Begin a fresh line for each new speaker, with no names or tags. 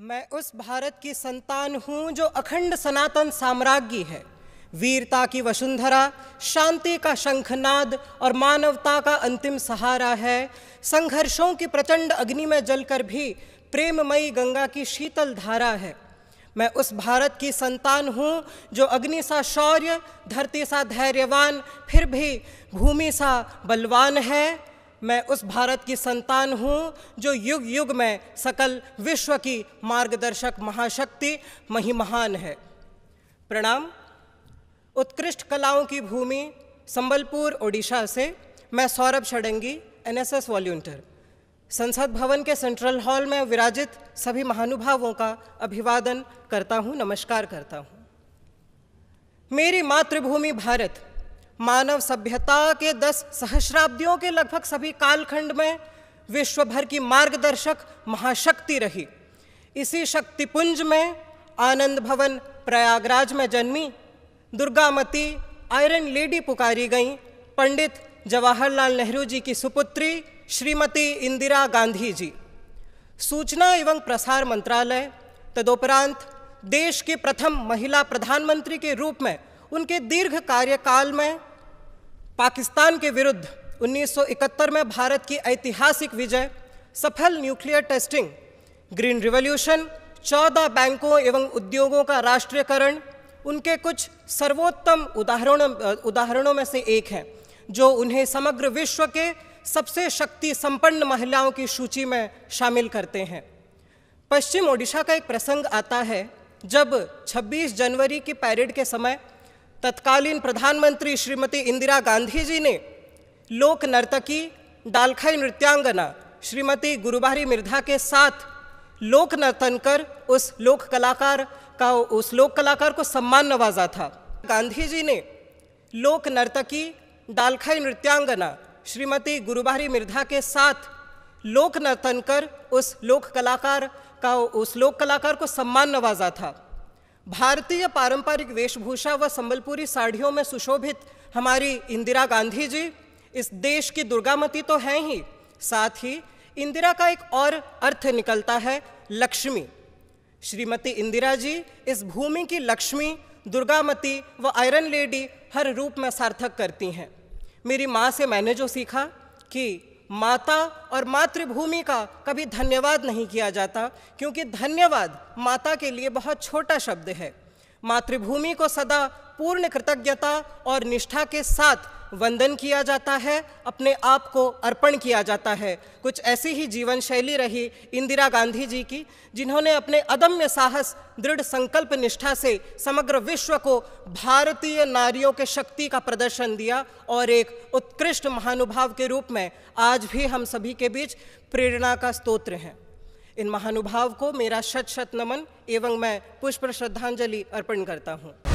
मैं उस भारत की संतान हूँ जो अखंड सनातन साम्राज्ञी है वीरता की वसुंधरा शांति का शंखनाद और मानवता का अंतिम सहारा है संघर्षों की प्रचंड अग्नि में जलकर भी प्रेममयी गंगा की शीतल धारा है मैं उस भारत की संतान हूँ जो अग्नि सा शौर्य धरती सा धैर्यवान फिर भी भूमि सा बलवान है मैं उस भारत की संतान हूँ जो युग युग में सकल विश्व की मार्गदर्शक महाशक्ति महिमहान है प्रणाम उत्कृष्ट कलाओं की भूमि संबलपुर ओडिशा से मैं सौरभ षडंगी एनएसएस वॉल्टियर संसद भवन के सेंट्रल हॉल में विराजित सभी महानुभावों का अभिवादन करता हूँ नमस्कार करता हूँ मेरी मातृभूमि भारत मानव सभ्यता के दस सहस्राब्दियों के लगभग सभी कालखंड में विश्व भर की मार्गदर्शक महाशक्ति रही इसी शक्तिपुंज में आनंद भवन प्रयागराज में जन्मी दुर्गामती आयरन लेडी पुकारी गई पंडित जवाहरलाल नेहरू जी की सुपुत्री श्रीमती इंदिरा गांधी जी सूचना एवं प्रसार मंत्रालय तदुपरांत देश के प्रथम महिला प्रधानमंत्री के रूप में उनके दीर्घ कार्यकाल में पाकिस्तान के विरुद्ध 1971 में भारत की ऐतिहासिक विजय सफल न्यूक्लियर टेस्टिंग ग्रीन रिवॉल्यूशन चौदह बैंकों एवं उद्योगों का राष्ट्रीयकरण उनके कुछ सर्वोत्तम उदाहरणों उदाहरणों में से एक है जो उन्हें समग्र विश्व के सबसे शक्ति संपन्न महिलाओं की सूची में शामिल करते हैं पश्चिम ओडिशा का एक प्रसंग आता है जब 26 जनवरी की पैरेड के समय तत्कालीन प्रधानमंत्री श्रीमती इंदिरा गांधी जी ने लोक नर्तकी डालखाई नृत्यांगना श्रीमती गुरुबारी मिर्धा के साथ लोक नर्तन कर उस लोक कलाकार का उस लोक कलाकार को सम्मान नवाजा था गांधी जी ने लोक नर्तकी डालखाई नृत्यांगना श्रीमती गुरुबारी मिर्धा के साथ लोक नर्तन कर उस लोक कलाकार का उस लोक कलाकार को सम्मान नवाजा था भारतीय पारंपरिक वेशभूषा व संबलपुरी साड़ियों में सुशोभित हमारी इंदिरा गांधी जी इस देश की दुर्गामती तो हैं ही साथ ही इंदिरा का एक और अर्थ निकलता है लक्ष्मी श्रीमती इंदिरा जी इस भूमि की लक्ष्मी दुर्गामती व आयरन लेडी हर रूप में सार्थक करती हैं मेरी माँ से मैंने जो सीखा कि माता और मातृभूमि का कभी धन्यवाद नहीं किया जाता क्योंकि धन्यवाद माता के लिए बहुत छोटा शब्द है मातृभूमि को सदा पूर्ण कृतज्ञता और निष्ठा के साथ वंदन किया जाता है अपने आप को अर्पण किया जाता है कुछ ऐसी ही जीवन शैली रही इंदिरा गांधी जी की जिन्होंने अपने अदम्य साहस दृढ़ संकल्प निष्ठा से समग्र विश्व को भारतीय नारियों के शक्ति का प्रदर्शन दिया और एक उत्कृष्ट महानुभाव के रूप में आज भी हम सभी के बीच प्रेरणा का स्त्रोत्र हैं इन महानुभाव को मेरा शत शत नमन एवं मैं पुष्प श्रद्धांजलि अर्पण करता हूँ